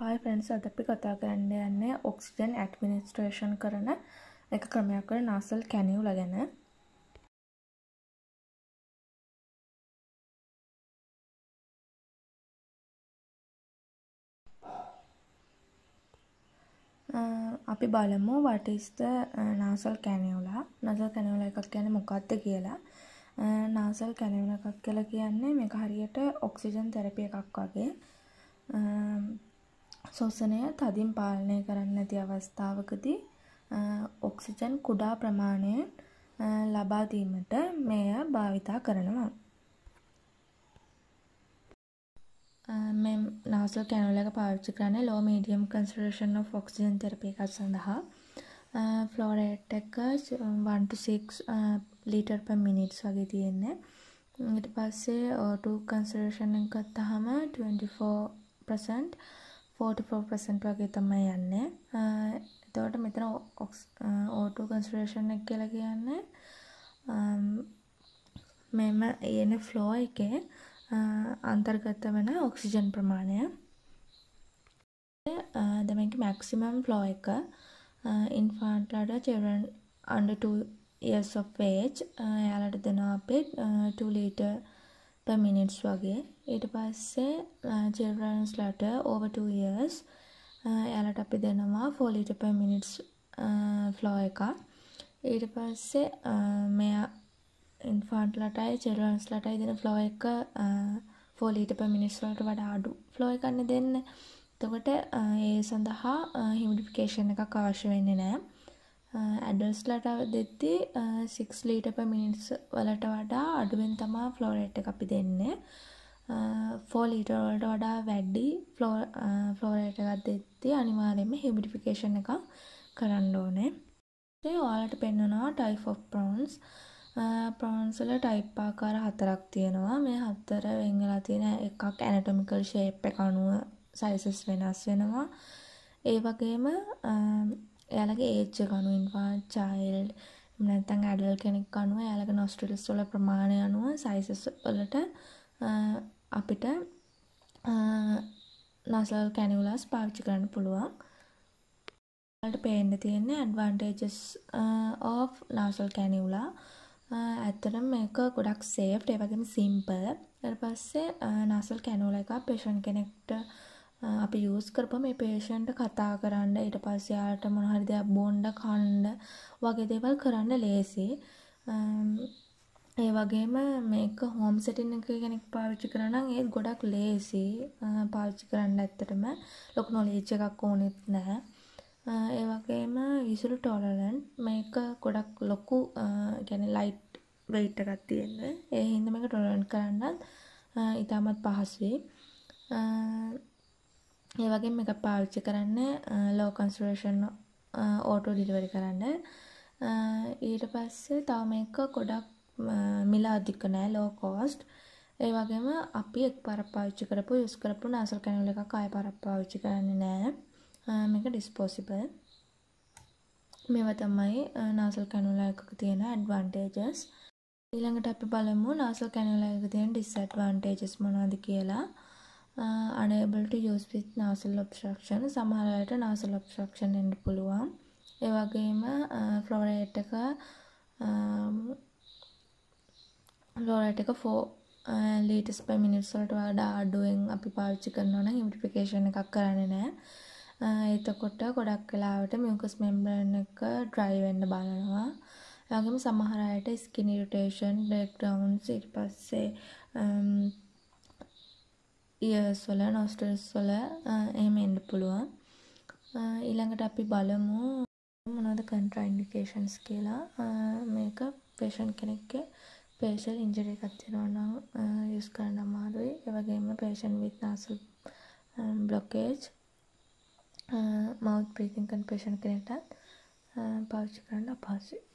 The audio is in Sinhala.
හයි ෆ්‍රෙන්ඩ්ස් අද අපි කතා කරන්න යන්නේ ඔක්සිජන් ඇඩ්මිනිස්ට්‍රේෂන් කරන එක ක්‍රමයක් වන නාසල් කැනියුල ගැන අපි බලමු වටිස්ත නාසල් කැනියුලා නසල් කැනියුල එකක් ගැන මොකක්ද කියලා නාසල් කැනිවුල එකක් කියලා කියන්නේ මේක හරියට ඔක්සිජන් තැරපිය එකක් වගේ ශ්වසනය තදින් පාලනය කරන්න නැති අවස්ථාවකදී ඔක්සිජන් කුඩා ප්‍රමාණයෙන් ලබා දීමට මෙය භාවිතා කරනවා. මෙම නාසල් කැනුල එක පාවිච්චි කරන්නේ low medium concentration of oxygen therapy එකක් සඳහා ෆ්ලෝරේට් එක 1 to 6 ලීටර් per minutes වගේ තියෙන්නේ. ඊට පස්සේ O2 concentration එක ගත්තාම 24% 44% වගේ තමයි යන්නේ. එතකොට මෙතන O2 concentration එක කියලා කියන්නේ මෙම එන flow එකේ අන්තර්ගත වෙන ඔක්සිජන් ප්‍රමාණය. දැන් මේකේ maximum flow එක infant ලාට children under 2 years of age එයාලට දෙනවා අපේ 2 liter මිනිට්ස් වගේ ඊට පස්සේ චිල්රන්ස්ලට ඕවටයස් එයාලට අපි දෙනවා ෆෝලිට ප මිනිට්ස් ෆ්ලෝ එක ඊට පස්සේ මෙයා ඉන්ෆාන්ට්ලටයි චෙරන්ස්ලටයි දෙන ෆ්ලෝ එක ෆෝලීට ප මිනිස්වලට වඩා අඩු ෆ්ලෝ එකන්න දෙන්න තකොට ඒ සඳහා හිමිඩිෆිකේෂන් එක අවශ්‍ය වෙන්නේ නෑ ඇඩල්ස්ලට දෙද්දි සික්ස් ලීට ප මිනිස් වලට වඩා අඩුවෙන් තමා ෆ්ලෝරට් අපි දෙන්න ෆෝලීටවලට වඩා වැඩ්ඩි ෆ්ලෝරට එකත් දෙත්ති අනිවාරෙන්ම හිබිටිෆිකේෂන් එක කරන්න ඕනේ ඕලට පෙන්වනවා ටයිෆ් ප්‍රෝන්ස් ප්‍රෝන්සල ටයිප්පාකාර හතරක් තියෙනවා මේ හත්තර වෙංගලා තියෙන එකක් ඇනටොමිකල් ශේප් එක අනුව සයිසස් වෙනස් වෙනවා ඒ වගේම එයාලගේ ඒජ්ජ ගනුවෙන්වා චයිල්ඩ් නැත්තං ඇඩල් කෙනෙක් අනුව යාලක නොස්ට්‍රලිස් වල ප්‍රමාණය අනුව සයිසස් වලට අපිට නසල් කැනිවලස් පාවිච්චි කරන්න පුළුවන් ට පේන්න තියෙන්නේ ඇඩවන්ටේජස් ඕ නාසල් කැනිවලා ඇත්තට මේක ගොඩක් සේෆ් ඒවගේම සිම්පල් පස්සේ නාසල් කැනෝල එක පේෂන් කෙනෙක්ට අපි යූස් කරපම මේ පේෂන්ට් කතා කරන්න ඊට පස්සේ යාට මොන හරි දෙයක් බොන්න කන්න වගේ දේවල් කරන්න ලේසි. ඒ වගේම මේක හෝම් සෙටින් එක කෙනෙක් පාවිච්චි කරා නම් ඒත් ගොඩක් ලේසි පාවිච්චි කරන්න ඇත්තටම ලොකු නොලෙජ් එකක් ඕනෙත් නැහැ. ඒ වගේම විසුළු ටොලරන්ට් මේක ගොඩක් ලොකු يعني ලයිට් weight එකක් තියෙන. ඒ හින්දා මේක ටොලරන්ට් කරන්නත් ඉතාමත් පහසුයි. ඒ වගේ මේක පාවිච්චි කරන්න ලෝ කන්ස්ටලේෂන් ඕටෝ ඩිලිවරි කරන්න ඊට පස්සේ තව මේක ගොඩක් මිල අධික නෑ ලෝ කෝස්ට් ඒ වගේම අපි එක් පරපාවිච්චි කරපු යුස් කරපු නාසල් කැනවල එකක් ආය පරපාවිච්චි කරන්නේ නෑ මේක ඩිස්පෝසිබල් මේවා තමයි නාසල් කැනවල එකක තියෙන ඇඩ්වාන්ටේජස් ඊළඟට අපි බලමු නාසල් කැනවල එකක තියෙන ඩිස්ඇඩ්වාන්ටේජස් මොනවද කියලා අනේබල්ට යස් විත් නාසල් ඔබ්ෂක්ෂණ සමහරයට නාසල් ඔබ්ෂක්ෂණ එන්න පුළුවන් ඒ වගේම ෆ්ලෝරේට් එක ෆ්ලෝරේට් එක 4 ලීටස් per minutes වලට වඩා අඩුවෙන් අපි පාවිච්චි කරනවා නම් හිමිඩිෆිකේෂන් එකක් කරන්නේ නැහැ එතකොට ගොඩක් වෙලාවට මියුකස් මෙම්බ්‍රේන් එක dry වෙන්න බලනවා ඒ වගේම සමහර අයට skin irritation breakdowns ඊට පස්සේ ඉයර්ස් වල නොස්ටල්ස් වල එහෙම එන්න පුළුවන් ඊළඟට අපි බලමු මොනවද කන්ට්‍රා ඉන්ඩිකේෂන්ස් කියලා මේක පේෂන්ට් කෙනෙක්ගේ පේෂල් ඉන්ජරි එකක් තියෙනවා නම් යූස් කරන්න අමාරුයි ඒ වගේම patient with nasal blockage mouth breathing කන්පේෂන් කෙනෙක්ටත් පාවිච්චි කරන්න අපහසුයි